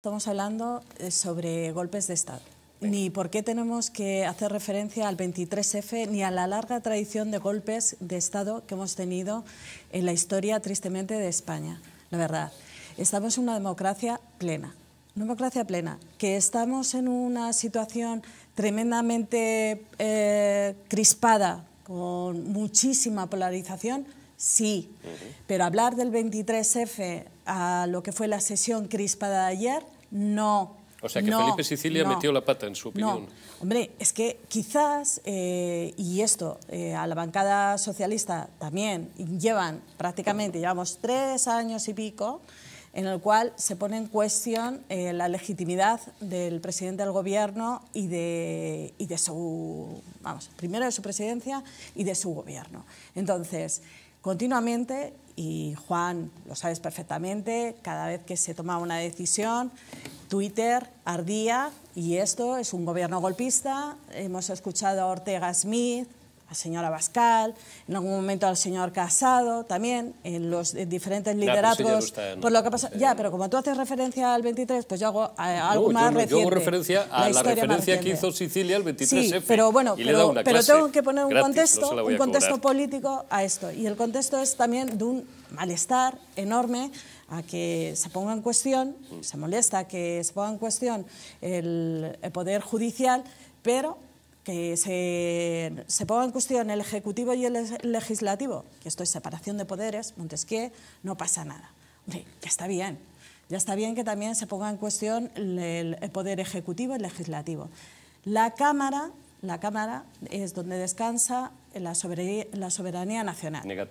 Estamos hablando eh, sobre golpes de Estado. Ni por qué tenemos que hacer referencia al 23F ni a la larga tradición de golpes de Estado que hemos tenido en la historia, tristemente, de España. La verdad, estamos en una democracia plena. Una democracia plena, que estamos en una situación tremendamente eh, crispada, con muchísima polarización, sí. Pero hablar del 23F a lo que fue la sesión crispada de ayer, no. O sea que Felipe Sicilia metió la pata, en su opinión. No. Hombre, es que quizás, eh, y esto eh, a la bancada socialista también llevan prácticamente, llevamos tres años y pico, en el cual se pone en cuestión eh, la legitimidad del presidente del gobierno y de, y de su, vamos, primero de su presidencia y de su gobierno. Entonces, continuamente y Juan lo sabes perfectamente, cada vez que se tomaba una decisión, Twitter ardía y esto es un gobierno golpista. Hemos escuchado a Ortega Smith, la señora Bascal en algún momento al señor Casado, también en los diferentes liderazgos. por pues lo que pasa, ya, pero como tú haces referencia al 23, pues yo hago a, eh, algo más reciente. Yo hago referencia a la, referencia que hizo Sicilia al 23F. Sí, pero bueno, pero, tengo que poner un contexto, un contexto político a esto. Y el contexto es también de un malestar enorme a que se ponga en cuestión, mm. se molesta que se ponga en cuestión el poder judicial, pero que se, ponga en cuestión el Ejecutivo y el Legislativo, que esto es separación de poderes, Montesquieu, no pasa nada. ya está bien. Ya está bien que también se ponga en cuestión el, poder ejecutivo y el legislativo. La Cámara, la cámara es donde descansa la soberanía, nacional.